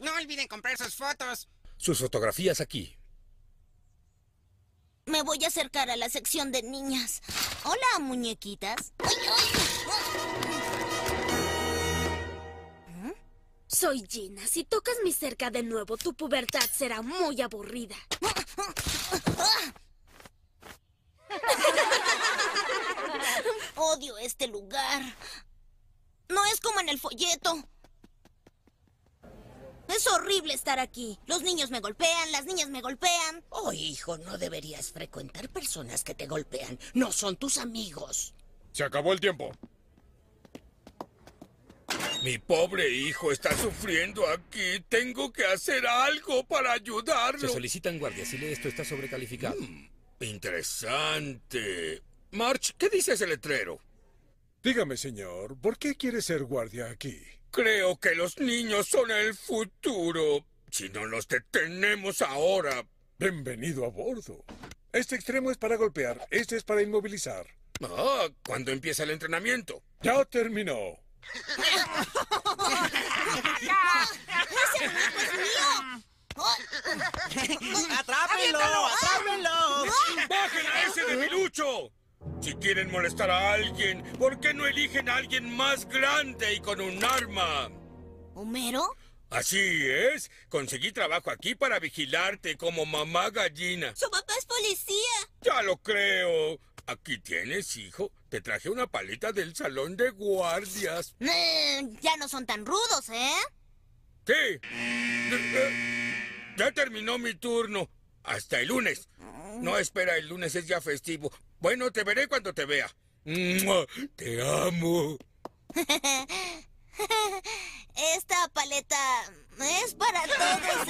No olviden comprar sus fotos. Sus fotografías aquí. Me voy a acercar a la sección de niñas. Hola, muñequitas. ¿Eh? Soy Gina. Si tocas mi cerca de nuevo, tu pubertad será muy aburrida. Odio este lugar. No es como en el folleto. Es horrible estar aquí. Los niños me golpean, las niñas me golpean. Oh, hijo, no deberías frecuentar personas que te golpean. No son tus amigos. Se acabó el tiempo. Mi pobre hijo está sufriendo aquí. Tengo que hacer algo para ayudarlo. Se solicitan guardias. y esto está sobrecalificado. Mm, interesante. March, ¿qué dice ese letrero? Dígame, señor, ¿por qué quiere ser guardia aquí? Creo que los niños son el futuro. Si no los detenemos ahora. Bienvenido a bordo. Este extremo es para golpear, este es para inmovilizar. Ah, ¿cuándo empieza el entrenamiento? Ya terminó. Si quieren molestar a alguien, ¿por qué no eligen a alguien más grande y con un arma? ¿Homero? Así es. Conseguí trabajo aquí para vigilarte como mamá gallina. Su papá es policía. Ya lo creo. Aquí tienes, hijo. Te traje una paleta del salón de guardias. Mm, ya no son tan rudos, ¿eh? Sí. Ya terminó mi turno. Hasta el lunes. No espera, el lunes es ya festivo. Bueno, te veré cuando te vea. Te amo. Esta paleta es para todos.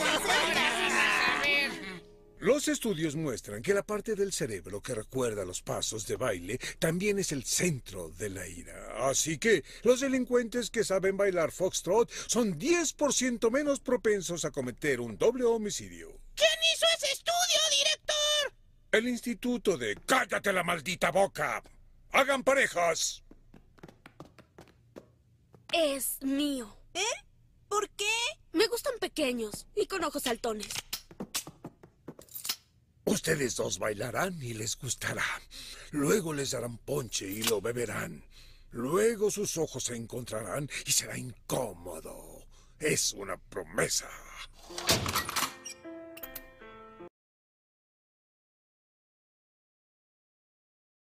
Los estudios muestran que la parte del cerebro que recuerda los pasos de baile también es el centro de la ira. Así que los delincuentes que saben bailar foxtrot son 10% menos propensos a cometer un doble homicidio. ¿Quién hizo ese estudio, director? El instituto de Cállate la maldita boca. Hagan parejas. Es mío. ¿Eh? ¿Por qué? Me gustan pequeños y con ojos saltones. Ustedes dos bailarán y les gustará. Luego les darán ponche y lo beberán. Luego sus ojos se encontrarán y será incómodo. Es una promesa.